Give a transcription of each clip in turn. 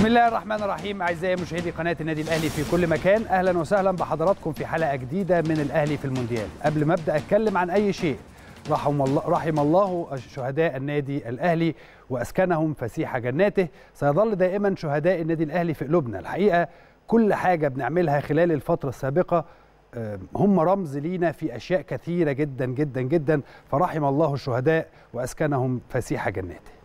بسم الله الرحمن الرحيم اعزائي مشاهدي قناه النادي الاهلي في كل مكان اهلا وسهلا بحضراتكم في حلقه جديده من الاهلي في المونديال قبل ما ابدا اتكلم عن اي شيء رحم الله رحم الله شهداء النادي الاهلي واسكنهم فسيح جناته سيظل دائما شهداء النادي الاهلي في قلوبنا الحقيقه كل حاجه بنعملها خلال الفتره السابقه هم رمز لينا في اشياء كثيره جدا جدا جدا فرحم الله الشهداء واسكنهم فسيح جناته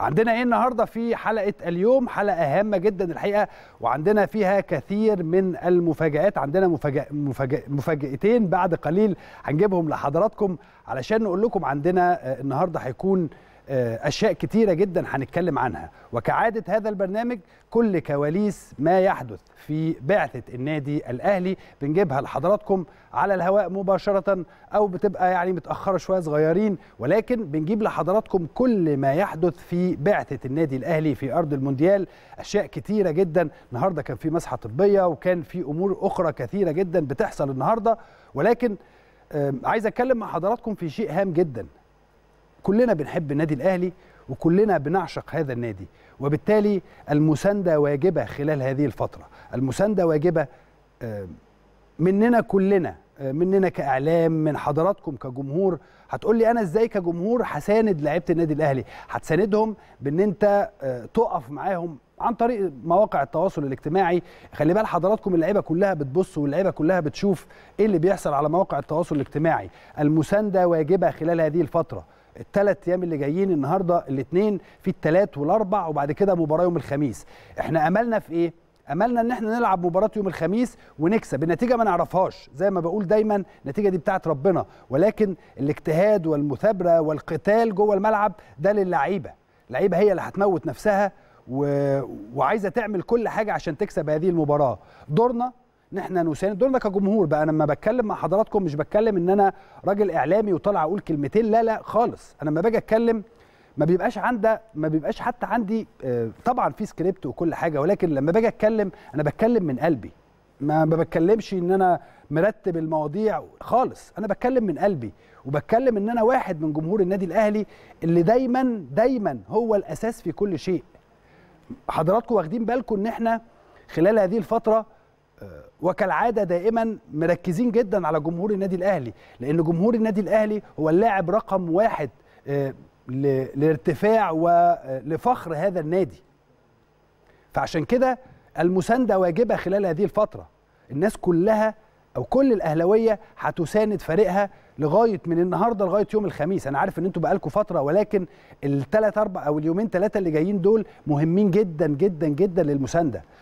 عندنا ايه النهارده في حلقه اليوم حلقه هامه جدا الحقيقه وعندنا فيها كثير من المفاجات عندنا مفاجأ مفاجأ مفاجاتين بعد قليل هنجيبهم لحضراتكم علشان نقول لكم عندنا آه، النهارده هيكون آه، اشياء كتيره جدا هنتكلم عنها وكعاده هذا البرنامج كل كواليس ما يحدث في بعثه النادي الاهلي بنجيبها لحضراتكم على الهواء مباشره او بتبقى يعني متاخره شويه صغيرين ولكن بنجيب لحضراتكم كل ما يحدث في بعثه النادي الاهلي في ارض المونديال اشياء كتيره جدا النهارده كان في مسحه طبيه وكان في امور اخرى كثيره جدا بتحصل النهارده ولكن آه، عايز اتكلم مع حضراتكم في شيء هام جدا كلنا بنحب النادي الاهلي وكلنا بنعشق هذا النادي وبالتالي المسانده واجبه خلال هذه الفتره المسانده واجبه آه، مننا كلنا آه، مننا كاعلام من حضراتكم كجمهور هتقول لي انا ازاي كجمهور هساند لعيبه النادي الاهلي هتساندهم بان انت آه، تقف معاهم عن طريق مواقع التواصل الاجتماعي خلي بال حضراتكم اللعيبه كلها بتبص واللعيبه كلها بتشوف ايه اللي بيحصل على مواقع التواصل الاجتماعي المسانده واجبه خلال هذه الفتره الثلاث ايام اللي جايين النهارده الاثنين في الثلاث والاربع وبعد كده مباراه يوم الخميس احنا املنا في ايه املنا ان احنا نلعب مباراه يوم الخميس ونكسب النتيجه ما نعرفهاش زي ما بقول دايما النتيجه دي بتاعت ربنا ولكن الاجتهاد والمثابره والقتال جوه الملعب ده للعيبه اللعيبه هي اللي هتموت نفسها و... وعايزه تعمل كل حاجه عشان تكسب هذه المباراه دورنا نحن نساند دورنا كجمهور بقى انا لما بتكلم مع حضراتكم مش بتكلم ان انا راجل اعلامي وطالع اقول كلمتين لا لا خالص انا لما باجي اتكلم ما بيبقاش عندي ما بيبقاش حتى عندي آه، طبعا في سكريبت وكل حاجه ولكن لما باجي اتكلم انا بتكلم من قلبي ما بتكلمش ان انا مرتب المواضيع خالص انا بتكلم من قلبي وبتكلم ان انا واحد من جمهور النادي الاهلي اللي دايما دايما هو الاساس في كل شيء حضراتكم واخدين بالكم ان احنا خلال هذه الفتره وكالعاده دائما مركزين جدا على جمهور النادي الاهلي لان جمهور النادي الاهلي هو اللاعب رقم واحد آه، لارتفاع ولفخر هذا النادي فعشان كده المسانده واجبه خلال هذه الفتره الناس كلها او كل الاهلاويه هتساند فريقها لغايه من النهارده لغايه يوم الخميس انا عارف ان انتوا بقالكم فتره ولكن الثلاث اربع او اليومين ثلاثه اللي جايين دول مهمين جدا جدا جدا للمسانده